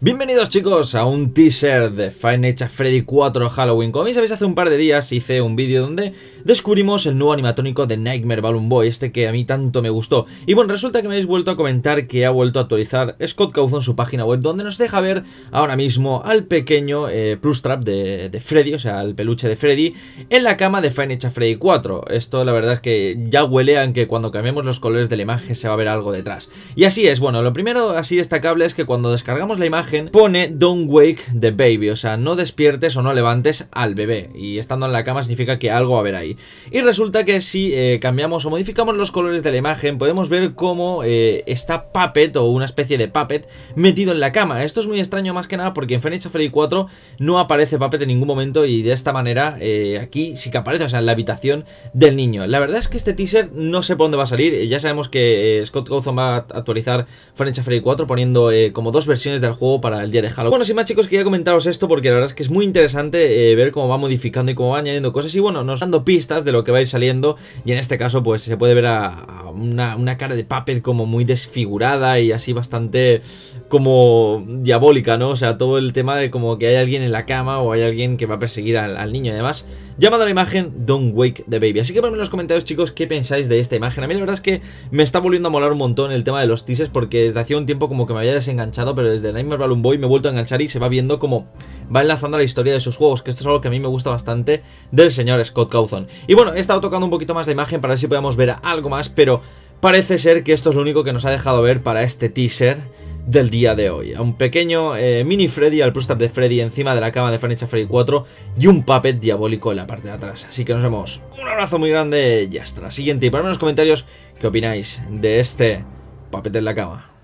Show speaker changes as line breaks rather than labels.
Bienvenidos chicos a un teaser de Fine Nights Freddy 4 Halloween Como sabéis hace un par de días hice un vídeo donde descubrimos el nuevo animatónico de Nightmare Balloon Boy Este que a mí tanto me gustó Y bueno, resulta que me habéis vuelto a comentar que ha vuelto a actualizar Scott Cawthon su página web Donde nos deja ver ahora mismo al pequeño eh, Plus Trap de, Freddy, o sea, el peluche de Freddy En la cama de Fine Freddy 4 Esto la verdad es que ya huele a que cuando cambiemos los colores de la imagen se va a ver algo detrás Y así es, bueno, lo primero así destacable es que cuando descargamos la imagen pone Don't Wake the Baby, o sea, no despiertes o no levantes al bebé. Y estando en la cama significa que algo va a haber ahí. Y resulta que si eh, cambiamos o modificamos los colores de la imagen, podemos ver cómo eh, está Puppet o una especie de Puppet metido en la cama. Esto es muy extraño más que nada porque en Furniture Freddy 4 no aparece Puppet en ningún momento y de esta manera eh, aquí sí que aparece, o sea, en la habitación del niño. La verdad es que este teaser no sé por dónde va a salir. Ya sabemos que Scott Cawthon va a actualizar Furniture Freddy 4 poniendo como dos versiones del juego para el día de Halloween. Bueno, sin más chicos, quería comentaros esto porque la verdad es que es muy interesante eh, ver cómo va modificando y cómo va añadiendo cosas y bueno, nos dando pistas de lo que va a ir saliendo y en este caso pues se puede ver a, una, cara de Puppet como muy desfigurada y así bastante como diabólica, ¿no? O sea, todo el tema de como que hay alguien en la cama o hay alguien que va a perseguir al, niño además llamada la imagen Don't Wake the Baby. Así que ponme en los comentarios chicos qué pensáis de esta imagen. A mí la verdad es que me está volviendo a molar un montón el tema de los teasers porque desde hace un tiempo como que me había desenganchado pero desde Nightmare Balloon Boy, me he vuelto a enganchar y se va viendo como va enlazando la historia de sus juegos, que esto es algo que a mí me gusta bastante del señor Scott Cawthon. Y bueno, he estado tocando un poquito más la imagen para ver si podemos ver algo más, pero parece ser que esto es lo único que nos ha dejado ver para este teaser del día de hoy. A un pequeño eh, mini Freddy, al tap de Freddy encima de la cama de Furniture Freddy 4 y un puppet diabólico en la parte de atrás. Así que nos vemos. Un abrazo muy grande y hasta la siguiente. Y ponedme en los comentarios qué opináis de este puppet en la cama.